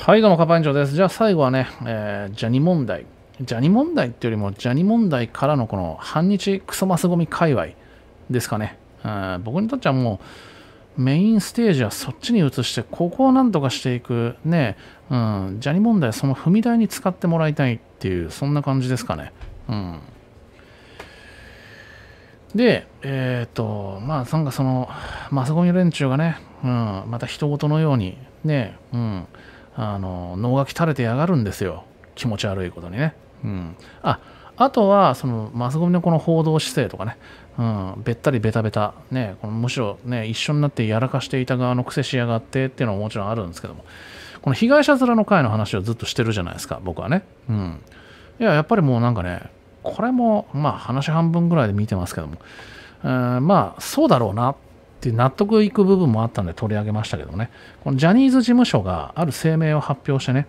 はい、どうも、カパン長です。じゃあ最後はね、えー、ジャニ問題。ジャニ問題っていうよりも、ジャニ問題からのこの反日クソマスゴミ界隈ですかね。うん僕にとってはもう、メインステージはそっちに移して、ここをなんとかしていく、ね、うん、ジャニ問題その踏み台に使ってもらいたいっていう、そんな感じですかね。うん。で、えっ、ー、と、まあ、なんかその、マスゴミ連中がね、うん、また人事のように、ね、うん、あの能がたれてやがるんですよ気持ち悪いことにね、うん、ああとはそのマスコミのこの報道姿勢とかね、うん、べったりベタベタ、ね、このむしろ、ね、一緒になってやらかしていた側の癖しやがってっていうのはもちろんあるんですけどもこの被害者面の会の話をずっとしてるじゃないですか僕はね、うん、いややっぱりもうなんかねこれもまあ話半分ぐらいで見てますけども、えー、まあそうだろうなっって納得いく部分もあったんで取り上げましたけどね、このジャニーズ事務所がある声明を発表してね、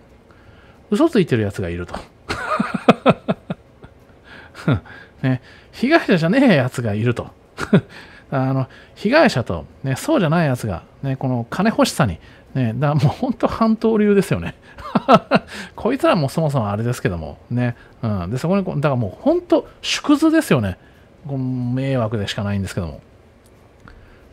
嘘ついてるやつがいると。ね、被害者じゃねえやつがいると。あの被害者と、ね、そうじゃないやつが、ね、この金欲しさに、ね、だもう本当半島流ですよね。こいつらもそもそもあれですけども、ね、うん、でそこに、だからもう本当、縮図ですよね。迷惑でしかないんですけども。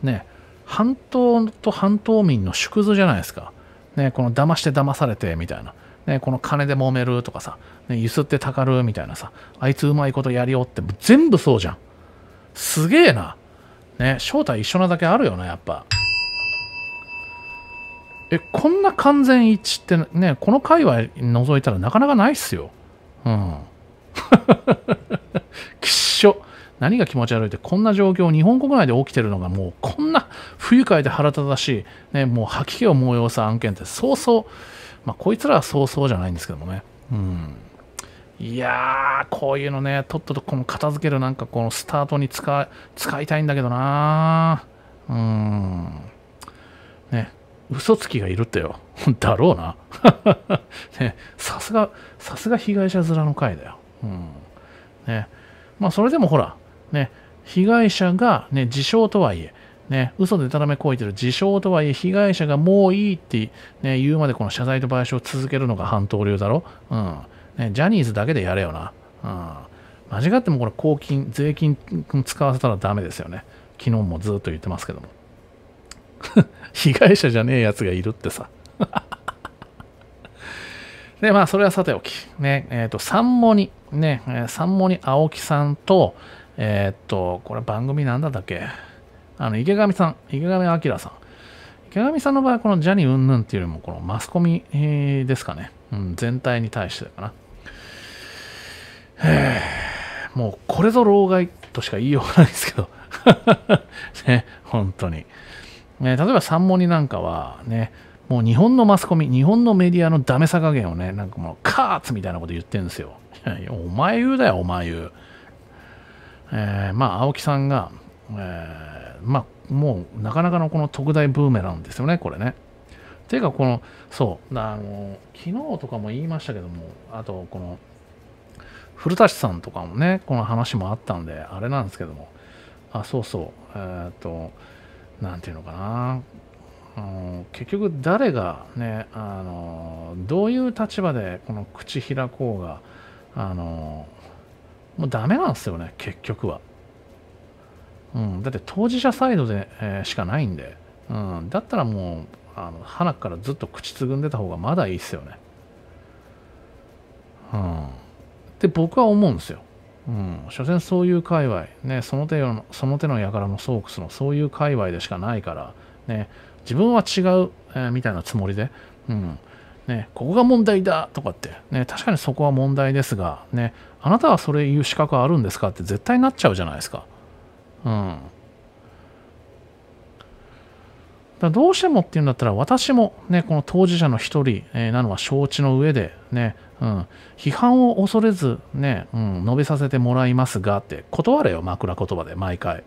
ね、半島と半島民の縮図じゃないですか。ね、この騙して騙されてみたいな。ね、この金で揉めるとかさ、ね、ゆすってたかるみたいなさ、あいつうまいことやりおって、全部そうじゃん。すげえな。ね、正体一緒なだけあるよね、やっぱ。え、こんな完全一致ってね、この界隈覗いたらなかなかないっすよ。うん。きっしょ。何が気持ち悪いってこんな状況日本国内で起きてるのがもうこんな不愉快で腹立たしい、ね、もう吐き気を催す案件ってそうそう、まあ、こいつらはそうそうじゃないんですけどもね。うんいやー、こういうのね、とっととこの片付けるなんかこのスタートに使使いたいんだけどなうん。ね、嘘つきがいるってよ。だろうな。ね、さすが、さすが被害者面の会だよ。うん。ね。まあ、それでもほら、ね、被害者が、ね、自傷とはいえ、ね、嘘でたらめこいてる自傷とはいえ、被害者がもういいって、ね、言うまでこの謝罪と賠償を続けるのが半島流だろ、うんね、ジャニーズだけでやれよな。うん、間違ってもこれ公金、税金使わせたらダメですよね。昨日もずっと言ってますけども。被害者じゃねえやつがいるってさ。で、まあ、それはさておき。ね、えっ、ー、と、三毛に、ね、三毛に青木さんと、えー、っと、これ番組なんだっっけあの、池上さん、池上彰さん。池上さんの場合、このジャニーぬんっていうよりも、このマスコミですかね。うん、全体に対してかな。へもう、これぞ老害としか言いようがないですけど。ね、本当に。ね、例えば三文になんかはね、もう日本のマスコミ、日本のメディアのダメさ加減をね、なんかもう、カーツみたいなこと言ってるんですよ。お前言うだよ、お前言う。えー、まあ、青木さんが、えー、まあ、もうなかなかのこの特大ブーメランですよね、これね。ていうか、この、そう、あの、昨日とかも言いましたけども、あと、この、古舘さんとかもね、この話もあったんで、あれなんですけども、あ、そうそう、えー、っと、なんていうのかな、結局誰がね、あの、どういう立場でこの口開こうが、あの、もうダメなんですよね、結局は。うん、だって当事者サイドで、えー、しかないんで、うん、だったらもう、あの鼻からずっと口つぐんでた方がまだいいっすよね。うん。って僕は思うんですよ。うん。所詮そういう界隈、ね、その手の、その手の輩のソークスのそういう界隈でしかないから、ね、自分は違う、えー、みたいなつもりで、うん。ね、ここが問題だとかって、ね、確かにそこは問題ですが、ね、あなたはそれ言う資格あるんですかって絶対なっちゃうじゃないですか。うん。だどうしてもっていうんだったら、私も、ね、この当事者の一人、えー、なのは承知の上で、ね、うん、批判を恐れず、ね、うん、述べさせてもらいますがって、断れよ、枕言葉で、毎回。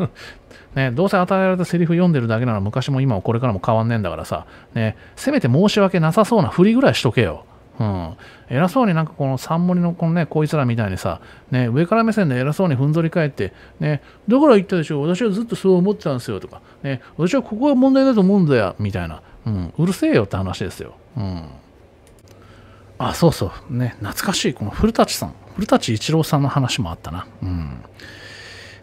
ね、どうせ与えられたセリフ読んでるだけなら昔も今もこれからも変わんねえんだからさ、ね、せめて申し訳なさそうなふりぐらいしとけよ。うん、偉そうになんかこの三森のこのねこいつらみたいにさ、ね、上から目線で偉そうにふんぞり返って、ね、だから言ったでしょ私はずっとそう思ってたんですよとか、ね、私はここが問題だと思うんだよみたいな、うん、うるせえよって話ですよ。うん、あそうそうね懐かしいこの古舘さん古舘一郎さんの話もあったな。うん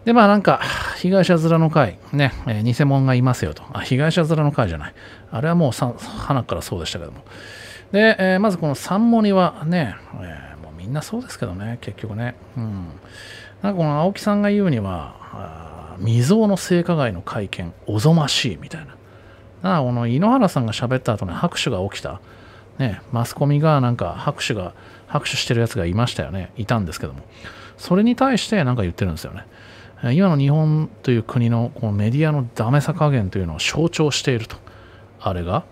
で、まあなんか、被害者面の会、ね、えー、偽物がいますよと。あ、被害者面の会じゃない。あれはもうさ、花からそうでしたけども。で、えー、まずこの三森はね、えー、もうみんなそうですけどね、結局ね。うん。なんかこの青木さんが言うには、未曾有の性加害の会見、おぞましいみたいな。なこの井ノ原さんが喋った後に拍手が起きた。ね、マスコミがなんか拍手が、拍手してるやつがいましたよね。いたんですけども。それに対してなんか言ってるんですよね。今の日本という国のこのメディアのダメさ加減というのを象徴しているとあれが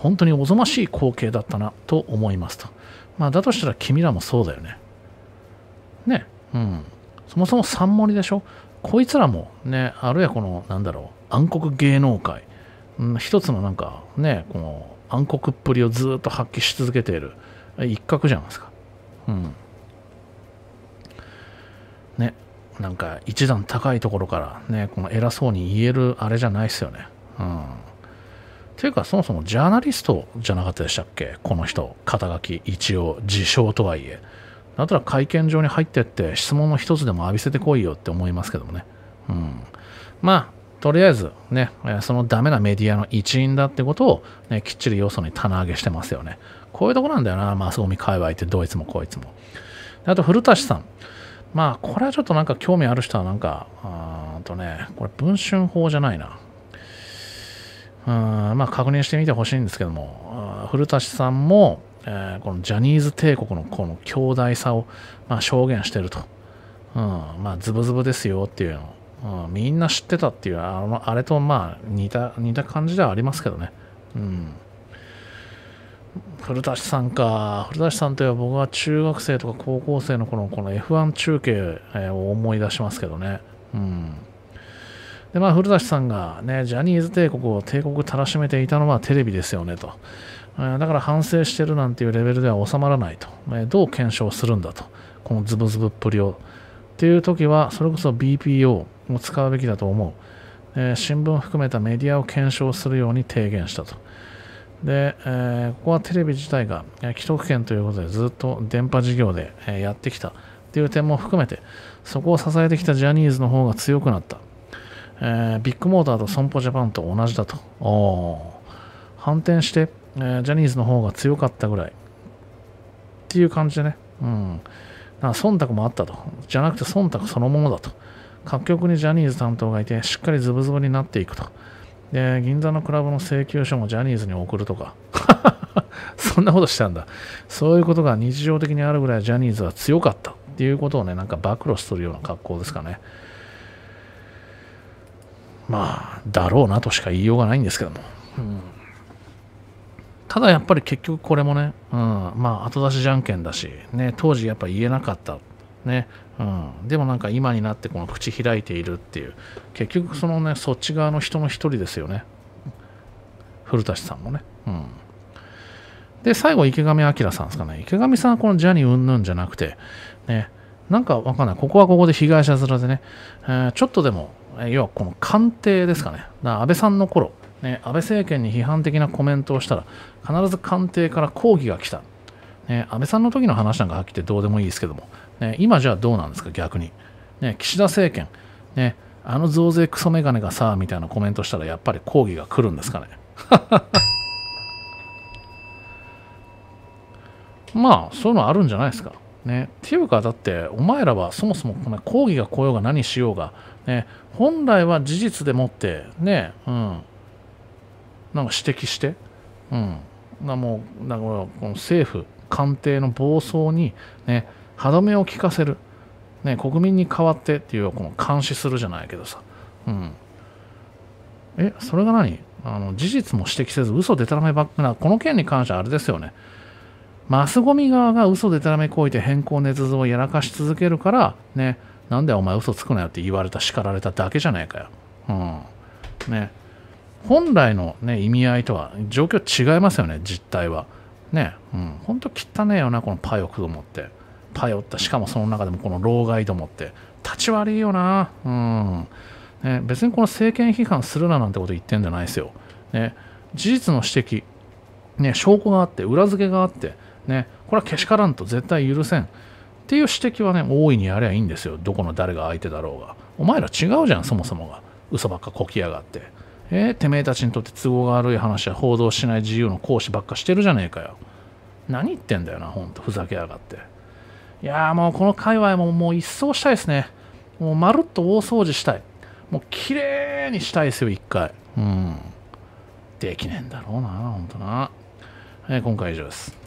本当におぞましい光景だったなと思いますと、まあ、だとしたら君らもそうだよねねうんそもそも三森でしょこいつらもねあるいはこのなんだろう暗黒芸能界、うん、一つのなんかねこの暗黒っぷりをずっと発揮し続けている一角じゃないですかうんねなんか一段高いところからね、この偉そうに言えるあれじゃないですよね。うん。ていうか、そもそもジャーナリストじゃなかったでしたっけこの人、肩書き、一応、自称とはいえ。だったら会見場に入ってって質問の一つでも浴びせてこいよって思いますけどもね。うん。まあ、とりあえずね、そのダメなメディアの一員だってことを、ね、きっちり要素に棚上げしてますよね。こういうとこなんだよな、マスゴミ界隈ってどいつもこいつも。あと、古舘さん。まあ、これはちょっとなんか興味ある人はなんか、うんとね、これ、文春法じゃないな。うん、まあ、確認してみてほしいんですけども、古舘さんも、えー、このジャニーズ帝国のこの強大さを、まあ、証言してると。うん、まあ、ズブズブですよっていうのうん、みんな知ってたっていう、あのあれとまあ似た、似た感じではありますけどね。うん。古舘さんか。古舘さんといえば僕は中学生とか高校生の頃のこの F1 中継を思い出しますけどね。うん。で、まあ、古舘さんがね、ジャニーズ帝国を帝国たらしめていたのはテレビですよねと。だから反省してるなんていうレベルでは収まらないと。どう検証するんだと。このズブズブっぷりを。っていう時は、それこそ BPO を使うべきだと思う。えー、新聞含めたメディアを検証するように提言したと。で、えー、ここはテレビ自体が既得権ということでずっと電波事業でやってきたという点も含めてそこを支えてきたジャニーズの方が強くなった、えー、ビッグモーターと損保ジャパンと同じだと反転して、えー、ジャニーズの方が強かったぐらいっていう感じでね、うん、な忖度もあったとじゃなくて忖度そのものだと各局にジャニーズ担当がいてしっかりズブズブになっていくとで、銀座のクラブの請求書もジャニーズに送るとか。そんなことしたんだ。そういうことが日常的にあるぐらいジャニーズは強かったっていうことをね、なんか暴露しとるような格好ですかね。まあ、だろうなとしか言いようがないんですけども。うん、ただやっぱり結局これもね、うん、まあ後出しじゃんけんだし、ね、当時やっぱ言えなかった。ね、うん、でもなんか今になってこの口開いているっていう結局そのねそっち側の人の一人ですよね古舘さんもね、うん、で最後池上彰さんですかね池上さんはこのジャニーうんぬんじゃなくてねなんかわかんないここはここで被害者面でね、えー、ちょっとでも要はこの官邸ですかねだ安倍さんの頃ね、安倍政権に批判的なコメントをしたら必ず官邸から抗議が来た、ね、安倍さんの時の話なんかはっきりどうでもいいですけどもね、今じゃあどうなんですか、逆に。ね、岸田政権、ね、あの増税クソメガネがさ、みたいなコメントしたら、やっぱり抗議が来るんですかね。まあ、そういうのあるんじゃないですか。ね、っていうか、だって、お前らはそもそもこの抗議が来ようが何しようが、ね、本来は事実でもって、ね、うん、なんか指摘して、うん、なもうなんかこの政府官邸の暴走に、ね、歯止めを効かせる、ね、国民に代わってっていうこの監視するじゃないけどさ、うん、えそれが何あの事実も指摘せず嘘でたらめばっかなこの件に関してはあれですよねマスゴミ側が嘘でたらめこいて変更捏造をやらかし続けるからねなんでお前嘘つくなよって言われた叱られただけじゃないかよ、うんね、本来の、ね、意味合いとは状況違いますよね実態はねうんほんと汚ねえよなこのパイを食うもって。頼ったしかもその中でもこの老害どもって立ち悪いよなうん、ね、別にこの政権批判するななんてこと言ってんじゃないですよ、ね、事実の指摘、ね、証拠があって裏付けがあって、ね、これはけしからんと絶対許せんっていう指摘はね大いにやりゃいいんですよどこの誰が相手だろうがお前ら違うじゃんそもそもが嘘ばっかこきやがってえー、てめえたちにとって都合が悪い話は報道しない自由の行使ばっかしてるじゃねえかよ何言ってんだよなほんとふざけやがっていやーもうこの界隈ももう一掃したいですね。もうまるっと大掃除したい。もう綺麗にしたいですよ、一回。うん。できねえんだろうな、ほんとな。えー、今回以上です。